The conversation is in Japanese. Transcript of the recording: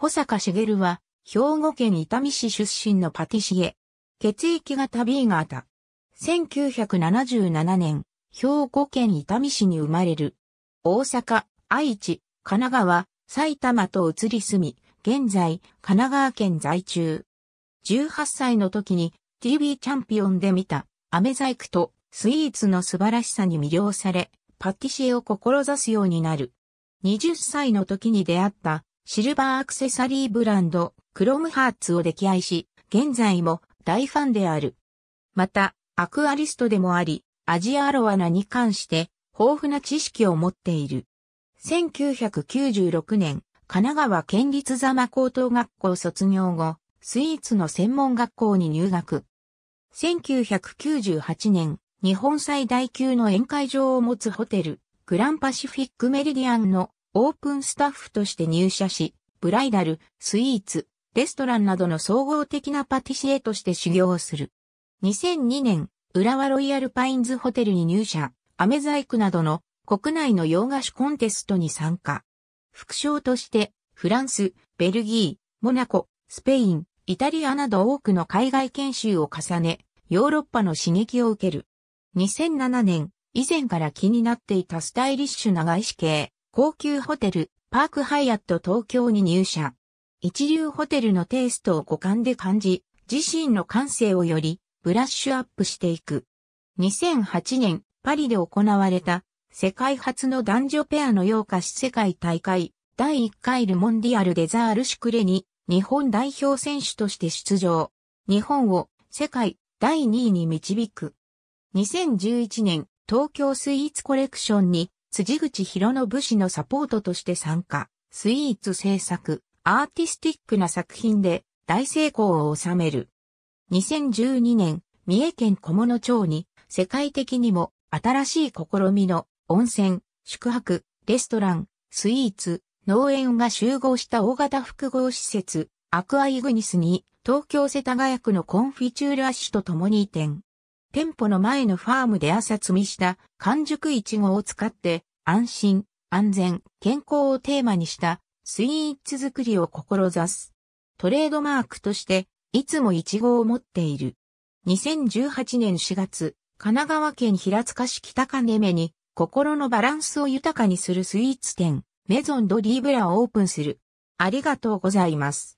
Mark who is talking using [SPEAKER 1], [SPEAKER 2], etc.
[SPEAKER 1] 保坂茂は、兵庫県伊丹市出身のパティシエ。血液型 B 型。1977年、兵庫県伊丹市に生まれる。大阪、愛知、神奈川、埼玉と移り住み、現在、神奈川県在中。18歳の時に TV チャンピオンで見た、アメ細工とスイーツの素晴らしさに魅了され、パティシエを志すようになる。20歳の時に出会ったシルバーアクセサリーブランド、クロムハーツを溺愛し、現在も大ファンである。また、アクアリストでもあり、アジアアロアナに関して豊富な知識を持っている。1996年、神奈川県立座間高等学校卒業後、スイーツの専門学校に入学。1998年、日本最大級の宴会場を持つホテル、グランパシフィックメリディアンのオープンスタッフとして入社し、ブライダル、スイーツ、レストランなどの総合的なパティシエとして修行をする。2002年、浦和ロイヤルパインズホテルに入社、アメ細工などの国内の洋菓子コンテストに参加。副賞として、フランス、ベルギー、モナコ、スペイン、イタリアなど多くの海外研修を重ね、ヨーロッパの刺激を受ける。2007年、以前から気になっていたスタイリッシュな外資系、高級ホテル、パークハイアット東京に入社。一流ホテルのテイストを五感で感じ、自身の感性をよりブラッシュアップしていく。2008年、パリで行われた世界初の男女ペアの洋菓子世界大会第1回ルモンディアルデザールシクレに日本代表選手として出場。日本を世界第2位に導く。2011年東京スイーツコレクションに辻口博の武士のサポートとして参加、スイーツ制作、アーティスティックな作品で大成功を収める。2012年、三重県小物町に世界的にも新しい試みの温泉、宿泊、レストラン、スイーツ、農園が集合した大型複合施設、アクアイグニスに東京世田谷区のコンフィチュールアュと共に移転。店舗の前のファームで朝摘みした完熟イチゴを使って安心、安全、健康をテーマにしたスイーツ作りを志す。トレードマークとして、いつもイチゴを持っている。2018年4月、神奈川県平塚市北金目に、心のバランスを豊かにするスイーツ店、メゾンドリーブラをオープンする。ありがとうございます。